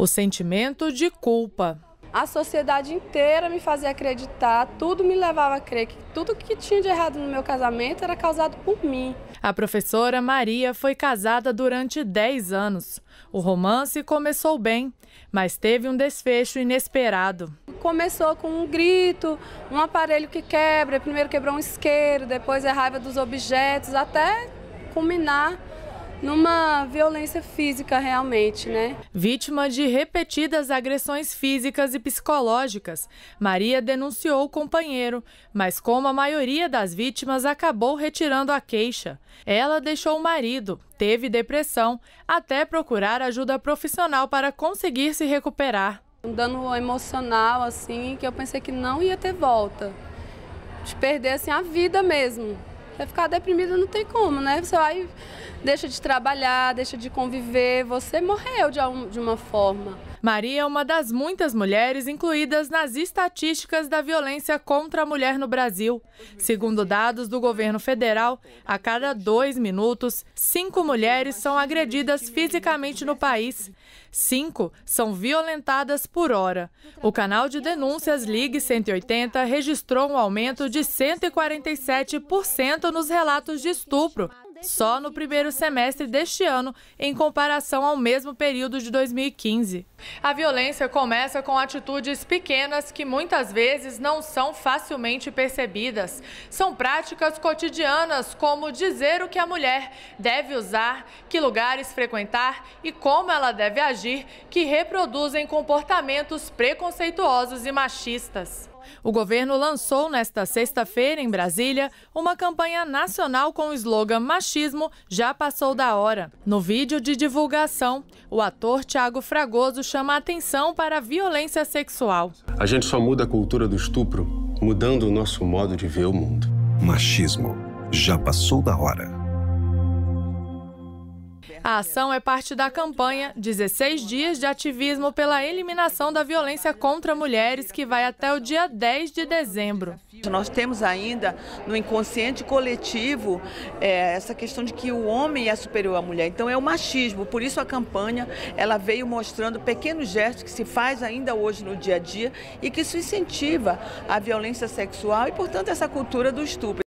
o sentimento de culpa. A sociedade inteira me fazia acreditar, tudo me levava a crer que tudo que tinha de errado no meu casamento era causado por mim. A professora Maria foi casada durante 10 anos. O romance começou bem, mas teve um desfecho inesperado. Começou com um grito, um aparelho que quebra, primeiro quebrou um isqueiro, depois a raiva dos objetos, até culminar numa violência física realmente, né? Vítima de repetidas agressões físicas e psicológicas, Maria denunciou o companheiro, mas como a maioria das vítimas acabou retirando a queixa, ela deixou o marido, teve depressão, até procurar ajuda profissional para conseguir se recuperar. Um dano emocional assim que eu pensei que não ia ter volta. De perder assim a vida mesmo. Vai ficar deprimida não tem como, né? Você vai, deixa de trabalhar, deixa de conviver, você morreu de, uma forma. Maria é uma das muitas mulheres incluídas nas estatísticas da violência contra a mulher no Brasil. Segundo dados do governo federal, a cada dois minutos, cinco mulheres são agredidas fisicamente no país. Cinco são violentadas por hora. O canal de denúncias Ligue 180 registrou um aumento de 147% nos relatos de estupro só no primeiro né? semestre deste ano, em comparação ao mesmo período de 2015. A violência começa com atitudes pequenas que muitas vezes não são facilmente percebidas. São práticas cotidianas, como dizer o que a mulher deve usar, que lugares frequentar e como ela deve agir, que reproduzem comportamentos preconceituosos e machistas. O governo lançou nesta sexta-feira, em Brasília, uma campanha nacional com o slogan Machismo já passou da hora. No vídeo de divulgação, o ator Tiago Fragoso chama a atenção para a violência sexual. A gente só muda a cultura do estupro mudando o nosso modo de ver o mundo. Machismo já passou da hora. A ação é parte da campanha 16 Dias de Ativismo pela Eliminação da Violência contra Mulheres, que vai até o dia 10 de dezembro. Nós temos ainda no inconsciente coletivo é, essa questão de que o homem é superior à mulher. Então é o machismo. Por isso a campanha ela veio mostrando pequenos gestos que se faz ainda hoje no dia a dia e que isso incentiva a violência sexual e, portanto, essa cultura do estupro.